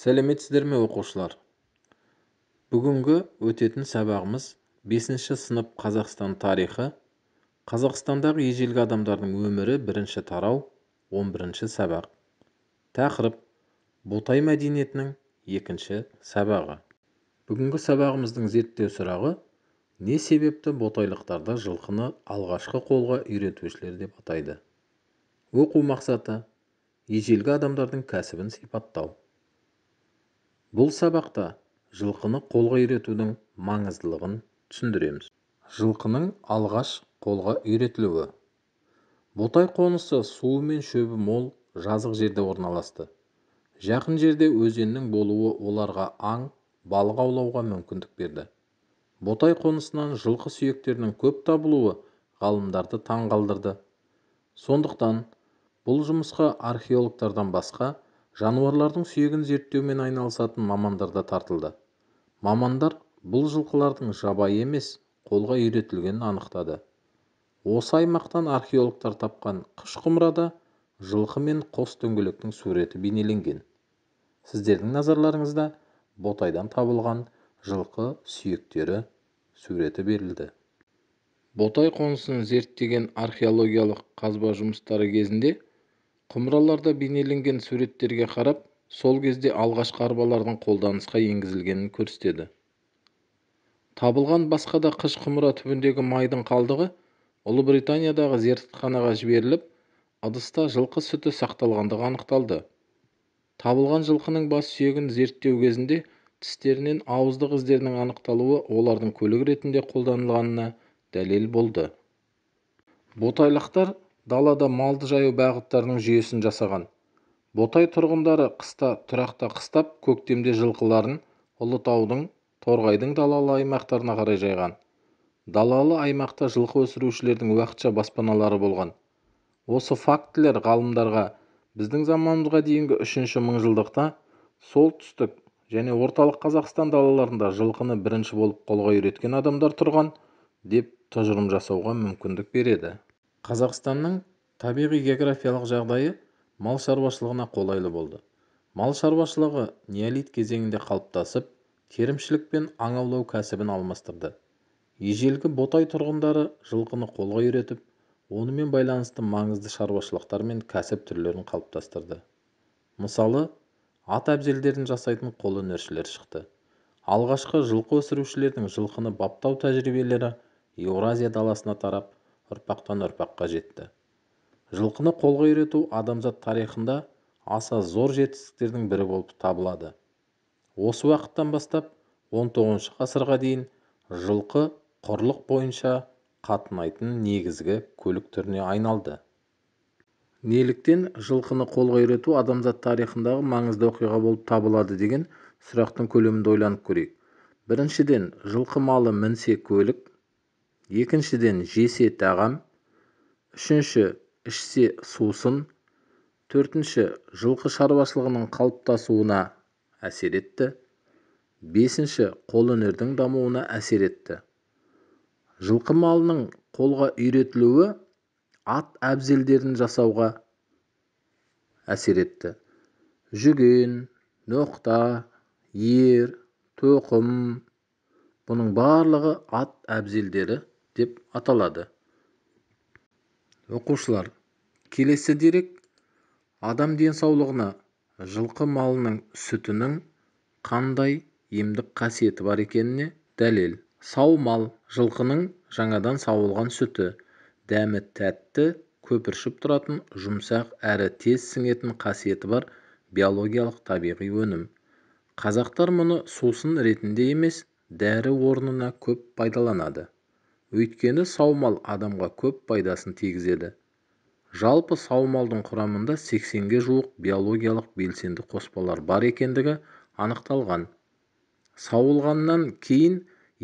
сәлеметсіздер ме оқушылар бүгінгі өтетін сабағымыз бесінші сынып қазақстан тарихы қазақстандағы ежелгі адамдардың өмірі бірінші тарау он бірінші сабақ тақырып ботай мәдениетінің екінші сабағы бүгінгі сабағымыздың зерттеу сұрағы не себепті ботайлықтарда жылқыны алғашқы қолға үйретушілер деп атайды оқу мақсаты ежелгі адамдардың кәсібін сипаттау бұл сабақта жылқыны қолға үйретудің маңыздылығын түсіндіреміз жылқының алғаш қолға үйретілуі ботай қонысы суы мен шөбі мол жазық жерде орналасты жақын жерде өзеннің болуы оларға аң балық аулауға мүмкіндік берді ботай қонысынан жылқы сүйектерінің көп табылуы ғалымдарды таң қалдырды сондықтан бұл жұмысқа археологтардан басқа жануарлардың сүйегін зерттеумен айналысатын мамандар да тартылды мамандар бұл жылқылардың жабайы емес қолға үйретілгенін анықтады осы аймақтан археологтар тапқан қыш-құмырада жылқы мен қос дөңгелектің суреті бейнеленген сіздердің назарларыңызда ботайдан табылған жылқы сүйектері суреті берілді ботай қонысын зерттеген археологиялық қазба жұмыстары кезінде құмыраларда бейнеленген суреттерге қарап сол кезде алғашқы арбалардың қолданысқа енгізілгенін көрсетеді табылған басқа да қыш құмыра түбіндегі майдың қалдығы ұлыбританиядағы зертханаға жіберіліп ыдыста жылқы сүті сақталғандығы анықталды табылған жылқының бас сүйегін зерттеу кезінде тістерінен ауыздық іздерінің анықталуы олардың көлік ретінде қолданылғанына дәлел болды ботайлықтар далада малды жаю бағыттарының жүйесін жасаған ботай тұрғындары қыста тұрақта қыстап көктемде жылқыларын ұлытаудың торғайдың далалы аймақтарына қарай жайған далалы аймақта жылқы өсірушілердің уақытша баспаналары болған осы фактілер ғалымдарға біздің заманымызға дейінгі үшінші мыңжылдықта солтүстік және орталық қазақстан далаларында жылқыны бірінші болып қолға үйреткен адамдар тұрған деп тұжырым жасауға мүмкіндік береді қазақстанның табиғи-географиялық жағдайы мал шаруашылығына қолайлы болды мал шаруашылығы неолит кезеңінде қалыптасып терімшілік пен аң аулау кәсібін алмастырды ежелгі ботай тұрғындары жылқыны қолға үйретіп онымен байланысты маңызды шаруашылықтар мен кәсіп түрлерін қалыптастырды мысалы ат әбзелдерін жасайтын қолөнершілер шықты алғашқы жылқы өсірушілердің жылқыны баптау тәжірибелері еуразия даласына тарап ұрпақтан-ұрпаққа жетті жылқыны қолға үйрету адамзат тарихында аса зор жетістіктердің бірі болып табылады осы уақыттан бастап он тоғызыншы ғасырға дейін жылқы құрлық бойынша қатынайтын негізгі көлік түріне айналды неліктен жылқыны қолға үйрету адамзат тарихындағы маңызды оқиға болып табылады деген сұрақтың көлемінде ойланып көрейік біріншіден жылқы малы мінсе көлік екіншіден жесе тағам үшінші ішсе сусын төртінші жылқы шаруашылығының қалыптасуына әсер етті бесінші қолөнердің дамуына әсер етті жылқы малының қолға үйретілуі ат әбзелдерін жасауға әсер етті жүген ноқта ер тоқым бұның барлығы ат әбзелдері деп аталады оқушылар келесі дерек адам денсаулығына жылқы малының сүтінің қандай емдік қасиеті бар екеніне дәлел сау мал жылқының жаңадан сауылған сүті дәмі тәтті көпіршіп тұратын жұмсақ әрі тез сіңетін қасиеті бар биологиялық табиғи өнім қазақтар мұны сусын ретінде емес дәрі орнына көп пайдаланады өйткені сау адамға көп пайдасын тигізеді жалпы сау малдың құрамында сексенге жуық биологиялық белсенді қоспалар бар екендігі анықталған сауылғаннан кейін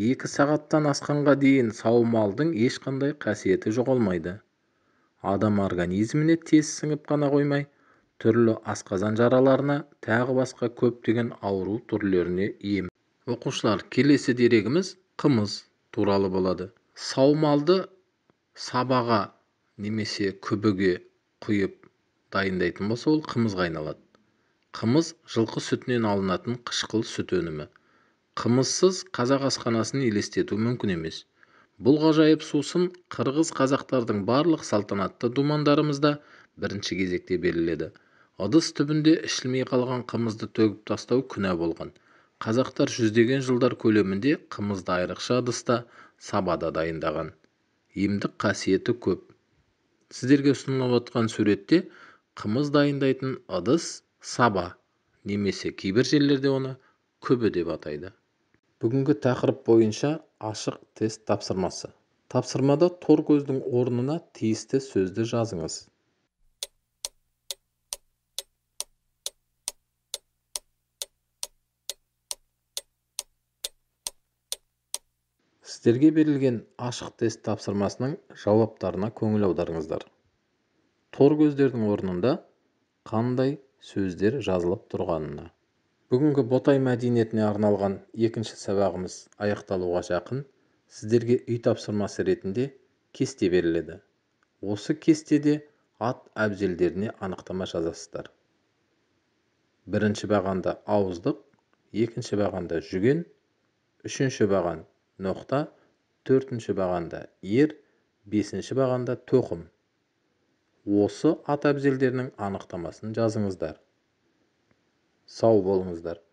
екі сағаттан асқанға дейін саумалдың ешқандай қасиеті жоғалмайды адам организміне тез сіңіп қана қоймай түрлі асқазан жараларына тағы басқа көптеген ауру түрлеріне ем оқушылар келесі дерегіміз қымыз туралы болады саумалды сабаға немесе күбіге құйып дайындайтын болса ол қымызға айналады қымыз жылқы сүтінен алынатын қышқыл сүт өнімі қымызсыз қазақ асханасын елестету мүмкін емес бұл ғажайып сусын қырғыз-қазақтардың барлық салтанатты думандарымызда бірінші кезекте беріледі ыдыс түбінде ішілмей қалған қымызды төгіп тастау күнә болған қазақтар жүздеген жылдар көлемінде қымызды айрықша ыдыста сабада дайындаған емдік қасиеті көп сіздерге ұсынылып отырған суретте қымыз дайындайтын ыдыс саба немесе кейбір жерлерде оны күбі деп атайды бүгінгі тақырып бойынша ашық тест тапсырмасы тапсырмада тор көздің орнына тиісті сөзді жазыңыз сіздерге берілген ашық тест тапсырмасының жауаптарына көңіл аударыңыздар тор көздердің орнында қандай сөздер жазылып тұрғанына бүгінгі ботай мәдениетіне арналған екінші сабағымыз аяқталуға жақын сіздерге үй тапсырмасы ретінде кесте беріледі осы кестеде ат әбзелдеріне анықтама жазасыздар бірінші бағанда ауыздық екінші бағанда жүген үшінші баған ноқта төртінші бағанда ер бесінші бағанда тоқым осы ат әбзелдерінің анықтамасын жазыңыздар сау болыңыздар